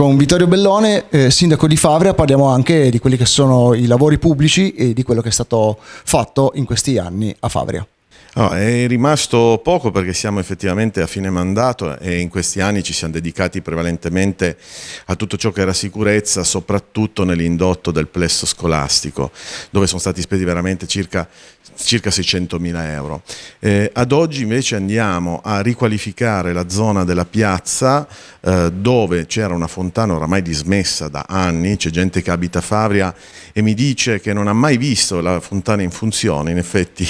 Con Vittorio Bellone, eh, sindaco di Favria, parliamo anche di quelli che sono i lavori pubblici e di quello che è stato fatto in questi anni a Favria. No, è rimasto poco perché siamo effettivamente a fine mandato e in questi anni ci siamo dedicati prevalentemente a tutto ciò che era sicurezza, soprattutto nell'indotto del plesso scolastico, dove sono stati spesi veramente circa, circa mila euro. Eh, ad oggi invece andiamo a riqualificare la zona della piazza eh, dove c'era una fontana oramai dismessa da anni, c'è gente che abita a Favria e mi dice che non ha mai visto la fontana in funzione, in effetti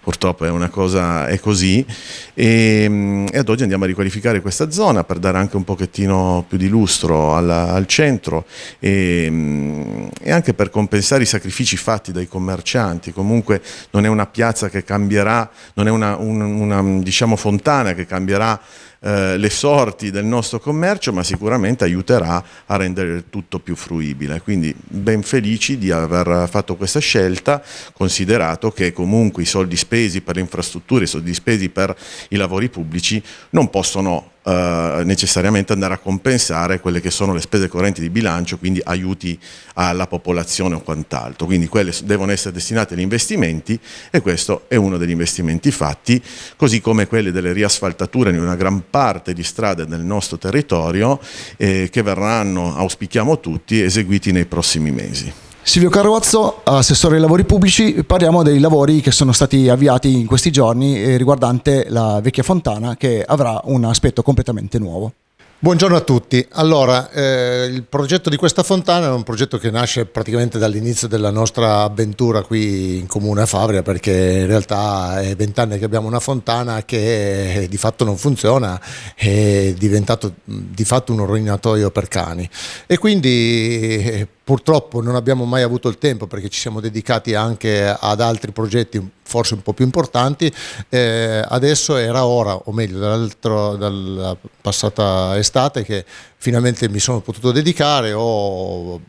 purtroppo è è una cosa, è così. E, ehm, e, ad oggi andiamo a riqualificare questa zona per dare anche un pochettino più di lustro alla, al centro e, ehm, e, anche per compensare i sacrifici fatti dai commercianti. Comunque non è una piazza che cambierà, non è una, un, una diciamo, fontana che cambierà eh, le sorti del nostro commercio, ma sicuramente aiuterà a rendere tutto più fruibile. Quindi ben felici di aver fatto questa scelta, considerato che comunque i soldi spesi per le infrastrutture, i soldi spesi per i lavori pubblici non possono eh, necessariamente andare a compensare quelle che sono le spese correnti di bilancio, quindi aiuti alla popolazione o quant'altro. Quindi quelle devono essere destinate agli investimenti e questo è uno degli investimenti fatti, così come quelle delle riasfaltature di una gran parte di strade nel nostro territorio eh, che verranno, auspichiamo tutti, eseguiti nei prossimi mesi. Silvio Carrozzo, assessore ai lavori pubblici, parliamo dei lavori che sono stati avviati in questi giorni eh, riguardante la vecchia fontana che avrà un aspetto completamente nuovo. Buongiorno a tutti. Allora, eh, il progetto di questa fontana è un progetto che nasce praticamente dall'inizio della nostra avventura qui in comune a Fabria, perché in realtà è vent'anni che abbiamo una fontana che eh, di fatto non funziona, è diventato di fatto un rovinatoio per cani. E quindi eh, Purtroppo non abbiamo mai avuto il tempo perché ci siamo dedicati anche ad altri progetti forse un po' più importanti. Eh, adesso era ora, o meglio, dalla passata estate, che finalmente mi sono potuto dedicare, ho mm,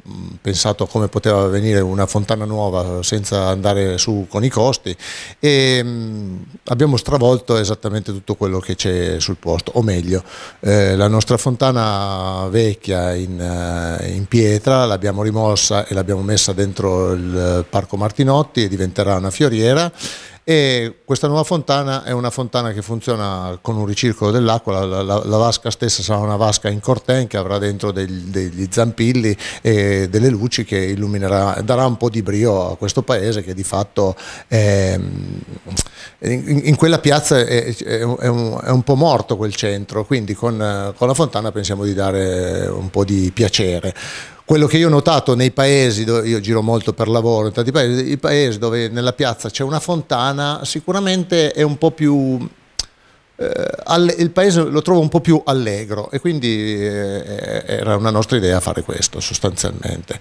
pensato a come poteva venire una fontana nuova senza andare su con i costi e mm, abbiamo stravolto esattamente tutto quello che c'è sul posto, o meglio, eh, la nostra fontana vecchia in, eh, in pietra l'abbiamo rimossa e l'abbiamo messa dentro il parco Martinotti e diventerà una fioriera e questa nuova fontana è una fontana che funziona con un ricircolo dell'acqua, la, la, la vasca stessa sarà una vasca in corten che avrà dentro degli, degli, zampilli e delle luci che illuminerà, darà un po' di brio a questo paese che di fatto è, in, in, quella piazza è, è, un, è, un, po' morto quel centro, quindi con, con la fontana pensiamo di dare un po' di piacere quello che io ho notato nei paesi, dove, io giro molto per lavoro, in tanti paesi, i paesi dove nella piazza c'è una fontana, sicuramente è un po' più... Eh, alle, il paese lo trovo un po' più allegro e quindi eh, era una nostra idea fare questo sostanzialmente.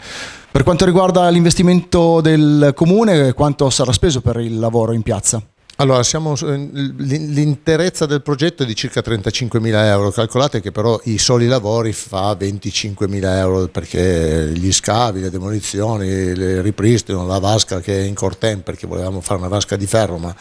Per quanto riguarda l'investimento del comune, quanto sarà speso per il lavoro in piazza? Allora, siamo, l'interezza del progetto è di circa 35.000 euro, calcolate che però i soli lavori fa 25.000 euro perché gli scavi, le demolizioni, il ripristino, la vasca che è in cortem perché volevamo fare una vasca di ferro ma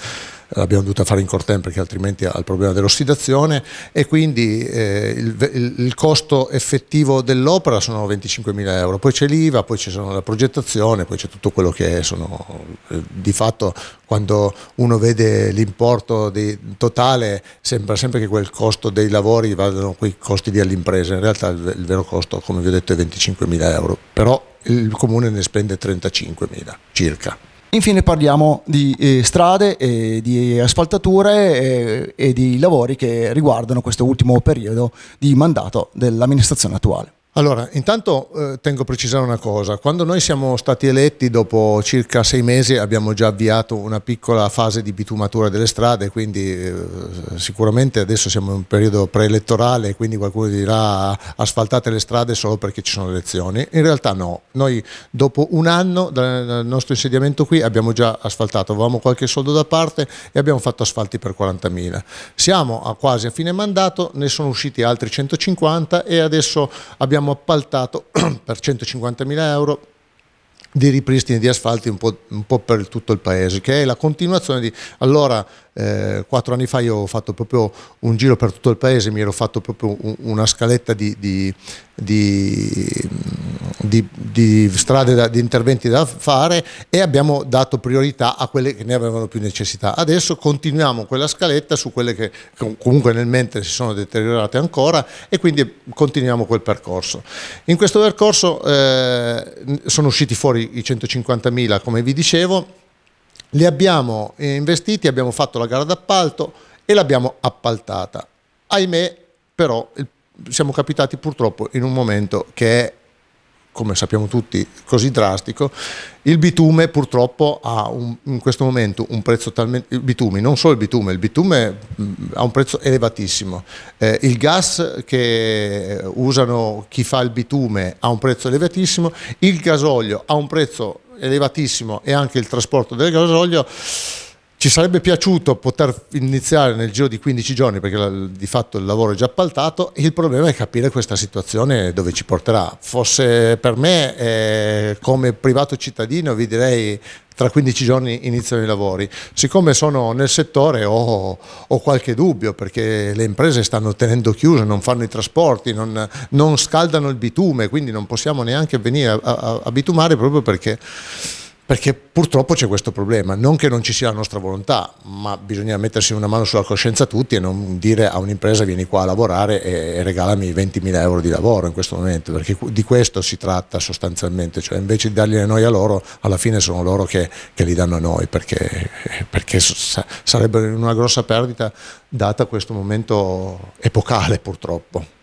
l'abbiamo dovuta fare in cortem perché altrimenti ha il problema dell'ossidazione e quindi eh, il, il, il, costo effettivo dell'opera sono 25.000 euro, poi c'è l'IVA, poi c'è la progettazione, poi c'è tutto quello che è, sono, eh, di fatto quando uno vede l'importo totale sembra sempre che quel costo dei lavori vadano quei costi lì all'impresa, in realtà il, il vero costo come vi ho detto è 25.000 euro, però il comune ne spende 35.000 circa. Infine parliamo di eh, strade, e di asfaltature eh, e di lavori che riguardano questo ultimo periodo di mandato dell'amministrazione attuale. Allora, intanto eh, tengo a precisare una cosa. Quando noi siamo stati eletti, dopo circa sei mesi abbiamo già avviato una piccola fase di bitumatura delle strade, quindi eh, sicuramente adesso siamo in un periodo preelettorale, quindi qualcuno dirà asfaltate le strade solo perché ci sono elezioni. In realtà no, noi dopo un anno dal nostro insediamento qui abbiamo già asfaltato, avevamo qualche soldo da parte e abbiamo fatto asfalti per 40.000. Siamo a quasi a fine mandato, ne sono usciti altri 150 e adesso abbiamo abbiamo appaltato per 150.000 euro di ripristini di asfalti un po', un po', per tutto il paese, che è la continuazione di allora eh, quattro anni fa io ho fatto proprio un giro per tutto il paese, mi ero fatto proprio un, una scaletta di, di, di, di strade, da, di interventi da fare e abbiamo dato priorità a quelle che ne avevano più necessità. Adesso continuiamo quella scaletta su quelle che comunque nel mente si sono deteriorate ancora e quindi continuiamo quel percorso. In questo percorso eh, sono usciti fuori i 150.000 come vi dicevo li abbiamo eh, investiti, abbiamo fatto la gara d'appalto e l'abbiamo appaltata. Ahimè, però, siamo capitati purtroppo in un momento che è come sappiamo tutti, così drastico, il bitume purtroppo ha un, in questo momento un prezzo talmente... il bitume, non solo il bitume, il bitume mm, ha un prezzo elevatissimo, eh, il gas che usano chi fa il bitume ha un prezzo elevatissimo, il gasolio ha un prezzo elevatissimo e anche il trasporto del gasolio. Ci sarebbe piaciuto poter iniziare nel giro di 15 giorni perché di fatto il lavoro è già appaltato, il problema è capire questa situazione dove ci porterà. Forse per me eh, come privato cittadino vi direi tra 15 giorni iniziano i lavori. Siccome sono nel settore ho, ho qualche dubbio perché le imprese stanno tenendo chiuse, non fanno i trasporti, non, non scaldano il bitume, quindi non possiamo neanche venire a, a, a bitumare proprio perché perché purtroppo c'è questo problema, non che non ci sia la nostra volontà, ma bisogna mettersi una mano sulla coscienza tutti e non dire a un'impresa vieni qua a lavorare e, regalami 20.000 euro di lavoro in questo momento, perché di questo si tratta sostanzialmente, cioè invece di dargliene noi a loro, alla fine sono loro che, che li danno a noi, perché, perché sarebbe una grossa perdita data questo momento epocale purtroppo.